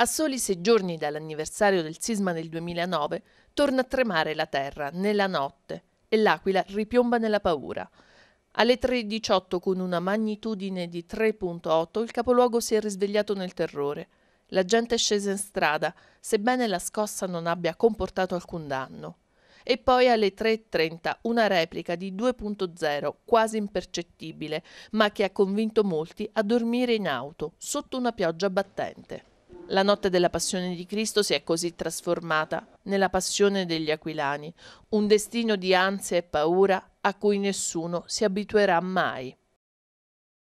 A soli sei giorni dall'anniversario del sisma del 2009 torna a tremare la terra nella notte e l'Aquila ripiomba nella paura. Alle 3.18 con una magnitudine di 3.8 il capoluogo si è risvegliato nel terrore. La gente è scesa in strada, sebbene la scossa non abbia comportato alcun danno. E poi alle 3.30 una replica di 2.0 quasi impercettibile, ma che ha convinto molti a dormire in auto sotto una pioggia battente. La notte della passione di Cristo si è così trasformata nella passione degli aquilani, un destino di ansia e paura a cui nessuno si abituerà mai.